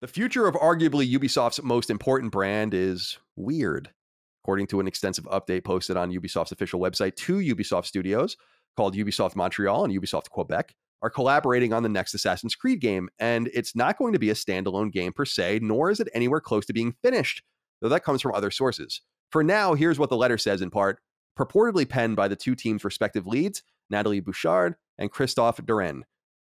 The future of arguably Ubisoft's most important brand is weird, according to an extensive update posted on Ubisoft's official website. Two Ubisoft studios called Ubisoft Montreal and Ubisoft Quebec are collaborating on the next Assassin's Creed game, and it's not going to be a standalone game per se, nor is it anywhere close to being finished, though that comes from other sources. For now, here's what the letter says in part, purportedly penned by the two teams' respective leads, Natalie Bouchard and Christophe Duren.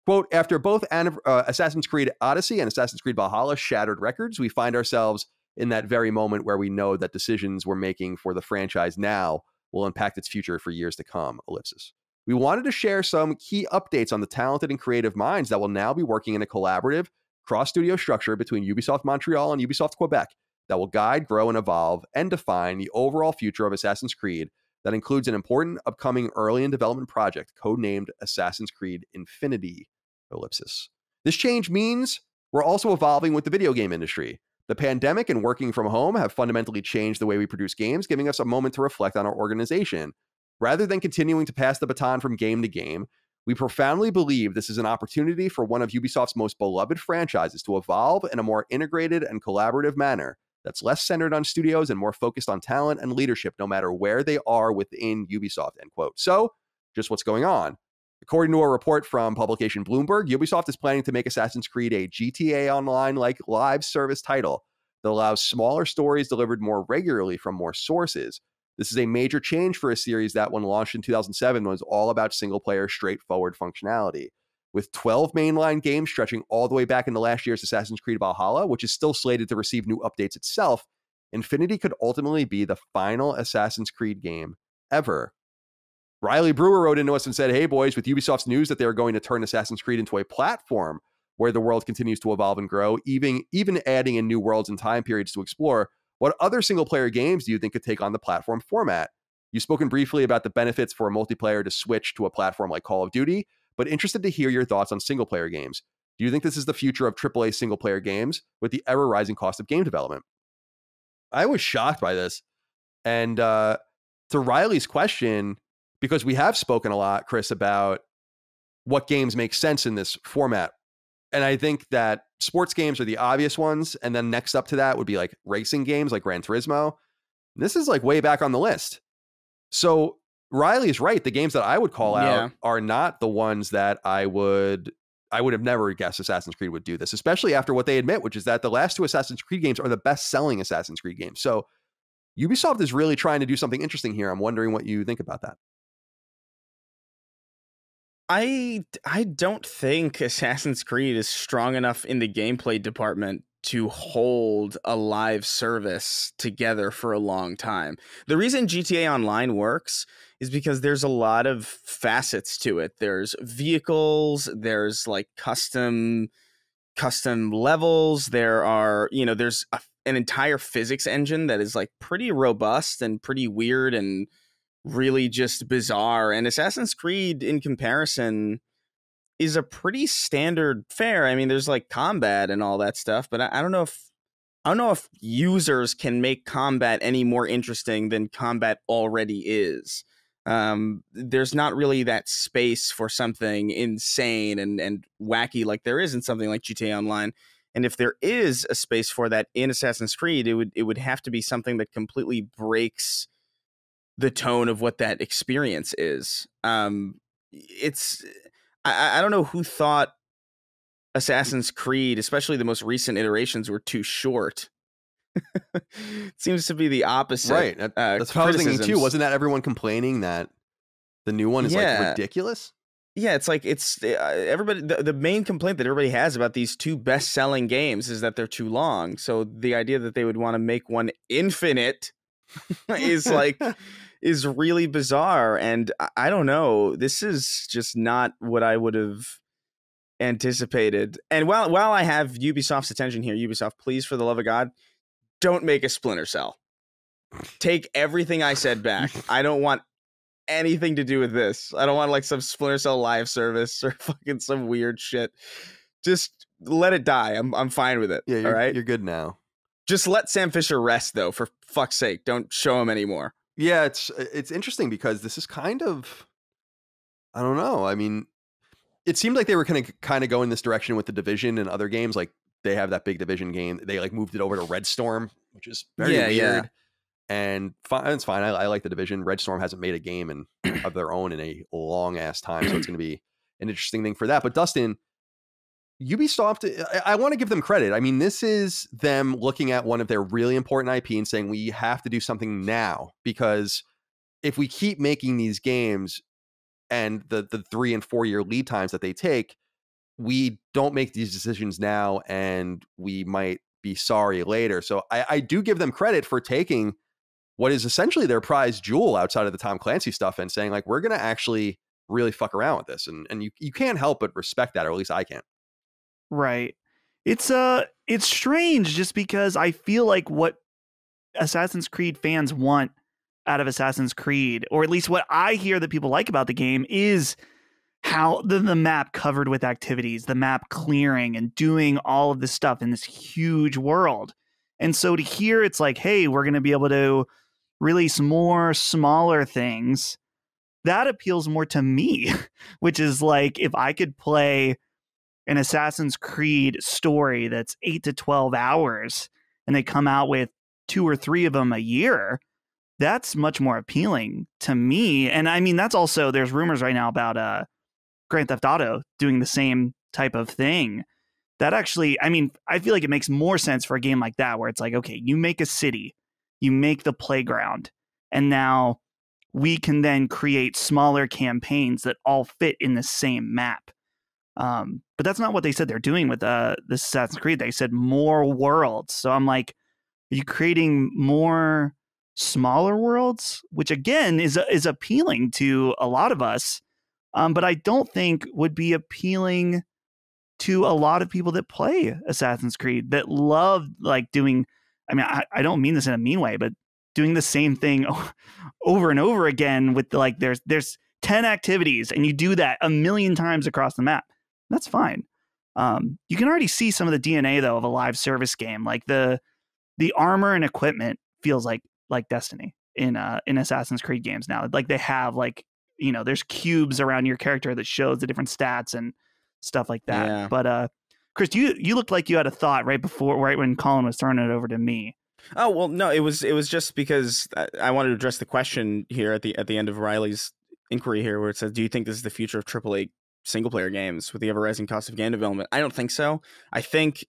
Quote, after both uh, Assassin's Creed Odyssey and Assassin's Creed Valhalla shattered records, we find ourselves in that very moment where we know that decisions we're making for the franchise now will impact its future for years to come, ellipsis. We wanted to share some key updates on the talented and creative minds that will now be working in a collaborative, cross studio structure between Ubisoft Montreal and Ubisoft Quebec that will guide, grow, and evolve and define the overall future of Assassin's Creed that includes an important upcoming early in development project codenamed Assassin's Creed Infinity Ellipsis. This change means we're also evolving with the video game industry. The pandemic and working from home have fundamentally changed the way we produce games, giving us a moment to reflect on our organization. Rather than continuing to pass the baton from game to game, we profoundly believe this is an opportunity for one of Ubisoft's most beloved franchises to evolve in a more integrated and collaborative manner that's less centered on studios and more focused on talent and leadership, no matter where they are within Ubisoft, end quote. So, just what's going on? According to a report from publication Bloomberg, Ubisoft is planning to make Assassin's Creed a GTA Online like live service title that allows smaller stories delivered more regularly from more sources. This is a major change for a series that, when launched in 2007, was all about single player, straightforward functionality with 12 mainline games stretching all the way back into last year's Assassin's Creed Valhalla, which is still slated to receive new updates itself, Infinity could ultimately be the final Assassin's Creed game ever. Riley Brewer wrote into us and said, Hey, boys, with Ubisoft's news that they are going to turn Assassin's Creed into a platform where the world continues to evolve and grow, even, even adding in new worlds and time periods to explore, what other single player games do you think could take on the platform format? You've spoken briefly about the benefits for a multiplayer to switch to a platform like Call of Duty, but interested to hear your thoughts on single player games. Do you think this is the future of AAA single player games with the ever rising cost of game development? I was shocked by this. And uh, to Riley's question, because we have spoken a lot, Chris, about what games make sense in this format. And I think that sports games are the obvious ones. And then next up to that would be like racing games like Gran Turismo. This is like way back on the list. So Riley is right. The games that I would call yeah. out are not the ones that I would I would have never guessed Assassin's Creed would do this, especially after what they admit, which is that the last two Assassin's Creed games are the best selling Assassin's Creed games. So Ubisoft is really trying to do something interesting here. I'm wondering what you think about that. I I don't think Assassin's Creed is strong enough in the gameplay department to hold a live service together for a long time. The reason GTA Online works is because there's a lot of facets to it. There's vehicles, there's like custom custom levels, there are, you know, there's a, an entire physics engine that is like pretty robust and pretty weird and really just bizarre. And Assassin's Creed in comparison is a pretty standard fare. I mean, there's like combat and all that stuff, but I, I, don't know if I don't know if users can make combat any more interesting than combat already is. Um, there's not really that space for something insane and and wacky like there is in something like GTA Online. And if there is a space for that in Assassin's Creed, it would it would have to be something that completely breaks the tone of what that experience is. Um, it's I, I don't know who thought mm. Assassin's Creed, especially the most recent iterations, were too short. it seems to be the opposite. Right. That, uh, that's what I was thinking too. Wasn't that everyone complaining that the new one is yeah. like ridiculous? Yeah, it's like it's uh, everybody. The, the, main complaint that everybody has about these two best-selling games is that they're too long. So the idea that they would want to make one infinite is like is really bizarre. And I don't know. This is just not what I would have anticipated. And while while I have Ubisoft's attention here, Ubisoft, please, for the love of God, don't make a Splinter Cell. Take everything I said back. I don't want anything to do with this. I don't want like some Splinter Cell live service or fucking some weird shit. Just let it die. I'm I'm fine with it. Yeah, you're all right. You're good now. Just let Sam Fisher rest though, for fuck's sake. Don't show him anymore yeah, it's uh, it's interesting because this is kind of I don't know. I mean, it seemed like they were kind of kind of going this direction with the division and other games. Like they have that big division game. They like moved it over to Red Storm, which is very yeah, weird. Yeah. And fine, it's fine. I, I, like the division. Red Storm hasn't made a game in, of their own in a long ass time, so it's going to be an interesting thing for that. But Dustin, Ubisoft, I, I want to give them credit. I mean, this is them looking at one of their really important IP and saying, we have to do something now because if we keep making these games and the, the three and four year lead times that they take, we don't make these decisions now and we might be sorry later. So I, I do give them credit for taking what is essentially their prize jewel outside of the Tom Clancy stuff and saying, like, we're going to actually really fuck around with this. And, and you, you can't help but respect that, or at least I can't. Right. It's uh it's strange just because I feel like what Assassin's Creed fans want out of Assassin's Creed, or at least what I hear that people like about the game is how the, the map covered with activities, the map clearing and doing all of this stuff in this huge world. And so to hear it's like, hey, we're going to be able to release more smaller things, that appeals more to me, which is like if I could play an Assassin's Creed story that's eight to 12 hours and they come out with two or three of them a year, that's much more appealing to me. And I mean, that's also, there's rumors right now about uh, Grand Theft Auto doing the same type of thing. That actually, I mean, I feel like it makes more sense for a game like that where it's like, okay, you make a city, you make the playground, and now we can then create smaller campaigns that all fit in the same map um, but that's not what they said they're doing with uh, Assassin's Creed. They said more worlds. So I'm like, are you creating more smaller worlds, which again is uh, is appealing to a lot of us, um, but I don't think would be appealing to a lot of people that play Assassin's Creed that love like doing. I mean, I, I don't mean this in a mean way, but doing the same thing over and over again with like there's there's 10 activities and you do that a million times across the map that's fine. Um, you can already see some of the DNA though of a live service game. Like the the armor and equipment feels like like Destiny in uh in Assassin's Creed games now. Like they have like you know there's cubes around your character that shows the different stats and stuff like that. Yeah. But uh Chris, you you looked like you had a thought right before right when Colin was throwing it over to me. Oh well, no, it was it was just because I, wanted to address the question here at the at the end of Riley's inquiry here, where it says, "Do you think this is the future of AAA single player games with the ever rising cost of game development? I don't think so. I think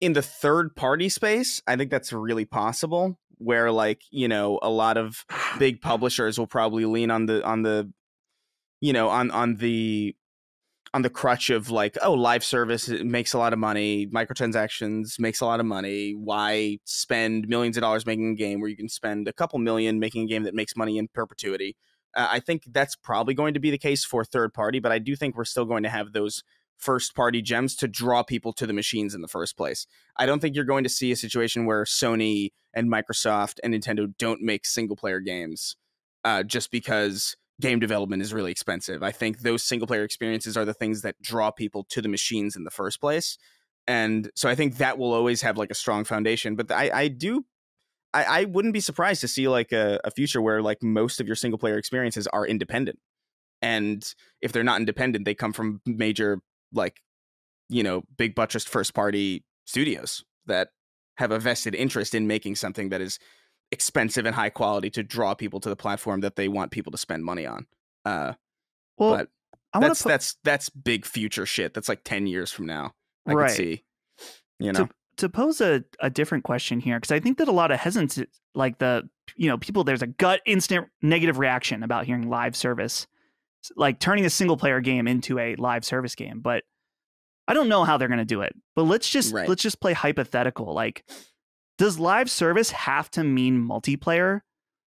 in the third party space, I think that's really possible where like, you know, a lot of big publishers will probably lean on the on the you know, on on the on the crutch of like, oh, live service makes a lot of money, microtransactions makes a lot of money. Why spend millions of dollars making a game where you can spend a couple million making a game that makes money in perpetuity? Uh, I think that's probably going to be the case for third party, but I do think we're still going to have those first party gems to draw people to the machines in the first place. I don't think you're going to see a situation where Sony and Microsoft and Nintendo don't make single player games uh, just because game development is really expensive. I think those single player experiences are the things that draw people to the machines in the first place. And so I think that will always have like a strong foundation. But I, I do I, I wouldn't be surprised to see like a, a future where like most of your single player experiences are independent. And if they're not independent, they come from major like, you know, big buttressed first party studios that have a vested interest in making something that is expensive and high quality to draw people to the platform that they want people to spend money on. Uh, well, that's put... that's that's big future shit. That's like ten years from now. I right. can see. You know, to, to pose a, a different question here because i think that a lot of hesitancy, eh, like the you know people there's a gut instant negative reaction about hearing live service like turning a single player game into a live service game but i don't know how they're going to do it but let's just right. let's just play hypothetical like does live service have to mean multiplayer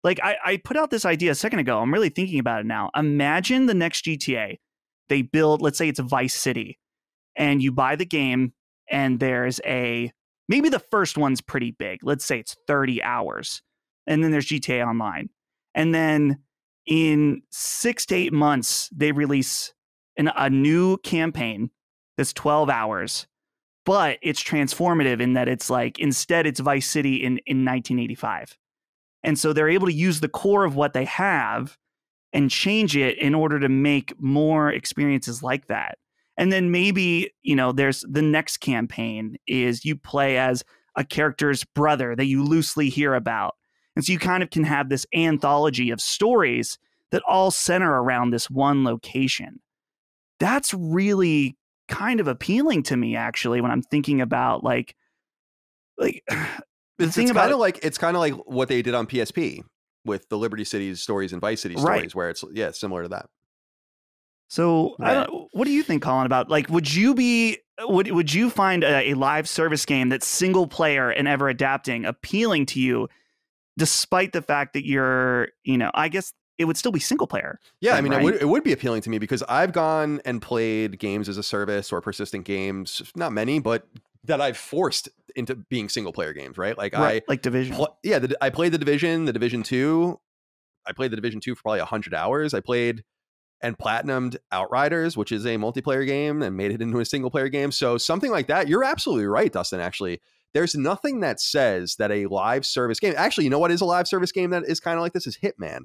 like I, I put out this idea a second ago i'm really thinking about it now imagine the next gta they build let's say it's vice city and you buy the game and there's a maybe the first one's pretty big. Let's say it's 30 hours. And then there's GTA Online. And then in six to eight months, they release an, a new campaign that's 12 hours, but it's transformative in that it's like instead it's Vice City in, in 1985. And so they're able to use the core of what they have and change it in order to make more experiences like that. And then maybe, you know, there's the next campaign is you play as a character's brother that you loosely hear about. And so you kind of can have this anthology of stories that all center around this one location. That's really kind of appealing to me actually when I'm thinking about like like the it's, thing it's about kind of like it's kind of like what they did on PSP with the Liberty Cities stories and Vice City stories right. where it's yeah, similar to that. So, right. what do you think, Colin? About like, would you be would would you find a, a, live service game that's single player and ever adapting appealing to you, despite the fact that you're you know I guess it would still be single player. Yeah, I mean, right? it, would, it would be appealing to me because I've gone and played games as a service or persistent games, not many, but that I've forced into being single player games, right? Like right, I like Division. Pl- yeah, the, I played the Division, the Division Two. I played the Division Two for probably hundred hours. I played and platinumed Outriders, which is a multiplayer game, and made it into a single player game. So something like that. You're absolutely right, Dustin. Actually, there's nothing that says that a live service game. Actually, you know what is a live service game that is kind of like this is Hitman,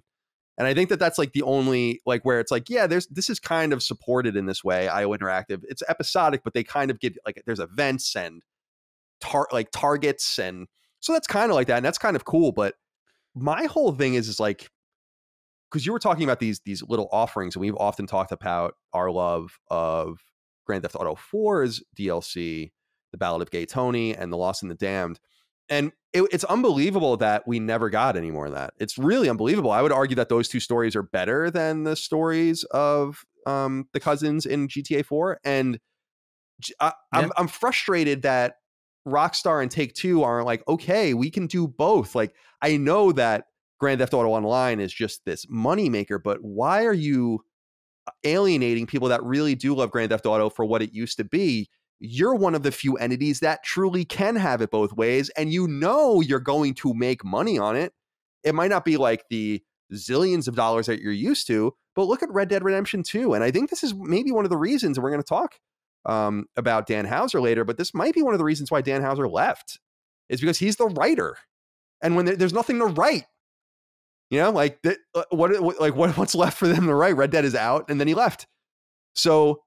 and I think that that's like the only like where it's like yeah, there's this is kind of supported in this way. IO Interactive, it's episodic, but they kind of get like there's events and tar like targets and so that's kind of like that, and that's kind of cool, but. My whole thing is is like because you were talking about these these little offerings, and we've often talked about our love of Grand Theft Auto 4's DLC, The Ballad of Gay Tony, and The Lost and the Damned. And it, it's unbelievable that we never got any more of that. It's really unbelievable. I would argue that those two stories are better than the stories of um, the cousins in GTA 4. And I, am yeah. frustrated that Rockstar and Take Two aren't like, okay, we can do both. Like, I know that Grand Theft Auto Online is just this moneymaker, but why are you uh, alienating people that really do love Grand Theft Auto for what it used to be? You're one of the few entities that truly can have it both ways, and you know you're going to make money on it. It might not be like the zillions of dollars that you're used to, but look at Red Dead Redemption 2. And I think this is maybe one of the reasons we're going to talk um, about Dan Hauser later, but this might be one of the reasons why Dan Hauser left is because he's the writer. And when there's nothing to write, you know, like that, uh, what, like what, what's left for them to write? Red Dead is out, and then he left. So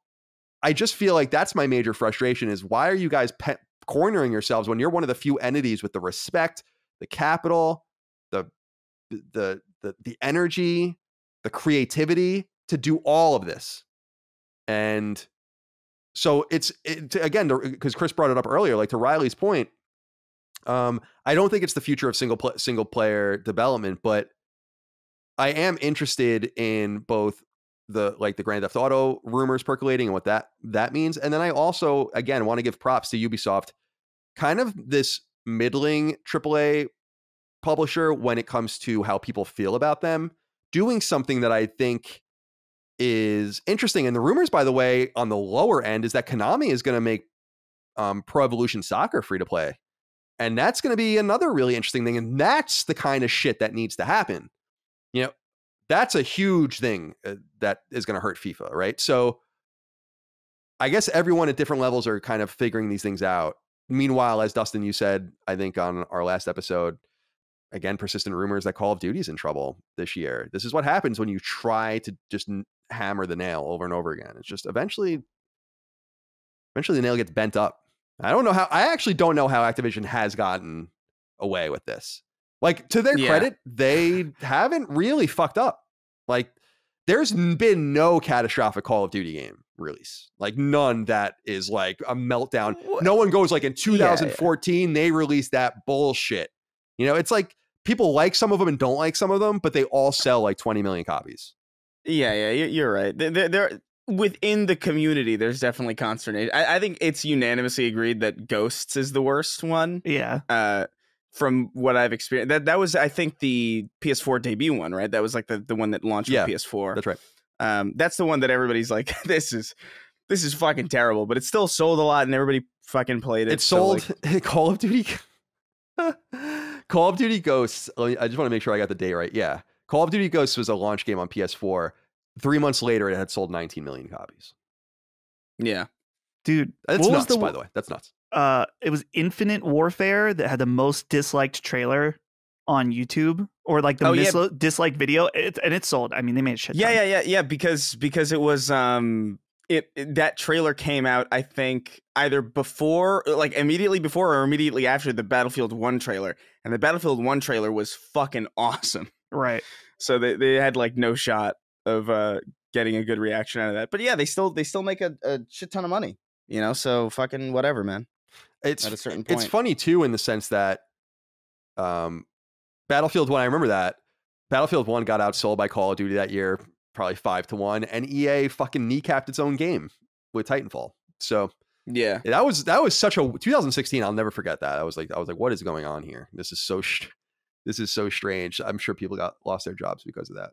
I just feel like that's my major frustration: is why are you guys pe- cornering yourselves when you're one of the few entities with the respect, the capital, the the the, the energy, the creativity to do all of this, and so it's it, again because Chris brought it up earlier, like to Riley's point. Um, I don't think it's the future of single pl- single player development, but I am interested in both the like the Grand Theft Auto rumors percolating and what that that means. And then I also again want to give props to Ubisoft, kind of this middling AAA publisher when it comes to how people feel about them, doing something that I think is interesting. And the rumors, by the way, on the lower end is that Konami is going to make um, Pro Evolution Soccer free to play. And that's going to be another really interesting thing. And that's the kind of shit that needs to happen you know, that's a huge thing uh, that is going to hurt FIFA, right? So I guess everyone at different levels are kind of figuring these things out. Meanwhile, as Dustin, you said, I think on our last episode, again, persistent rumors that Call of Duty is in trouble this year. This is what happens when you try to just hammer the nail over and over again. It's just eventually, eventually the nail gets bent up. I don't know how, I actually don't know how Activision has gotten away with this. Like to their yeah. credit, they haven't really fucked up. Like there's been no catastrophic Call of Duty game release. Like none that is like a meltdown. No one goes like in 2014 yeah, yeah. they released that bullshit. You know, it's like people like some of them and don't like some of them, but they all sell like 20 million copies. Yeah, yeah, you're right. They're, they're within the community. There's definitely consternation. I, I, think it's unanimously agreed that Ghosts is the worst one. Yeah. Uh, from what I've experienced. That that was I think the PS4 debut one, right? That was like the, the one that launched yeah, PS4. That's right. Um, that's the one that everybody's like, this is this is fucking terrible, but it still sold a lot and everybody fucking played it. It sold so like- Call of Duty. Call of Duty Ghosts. I just want to make sure I got the day right. Yeah, Call of Duty Ghosts was a launch game on PS4. Three months later, it had sold 19 million copies. Yeah, dude, that's nuts. The, by the way, that's nuts uh, it was Infinite Warfare that had the most disliked trailer on YouTube or like the oh, mislo- yeah. disliked video, it, and it sold. I mean, they made a shit. Yeah, ton. yeah, yeah, yeah. Because because it was um it, it that trailer came out. I think either before, uh, like immediately before, or immediately after the Battlefield One trailer, and the Battlefield One trailer was fucking awesome. Right. So they they had like no shot of uh getting a good reaction out of that. But yeah, they still they still make a, a shit ton of money. You know, so fucking whatever, man it's at a certain point. It's funny too in the sense that um Battlefield 1, I remember that. Battlefield 1 got outsold by Call of Duty that year, probably five to one, and EA fucking kneecapped its own game with Titanfall. So yeah, that was that was such a 2016. I'll never forget that. I was like, I was like, what is going on here? This is so, this is so strange. I'm sure people got lost their jobs because of that.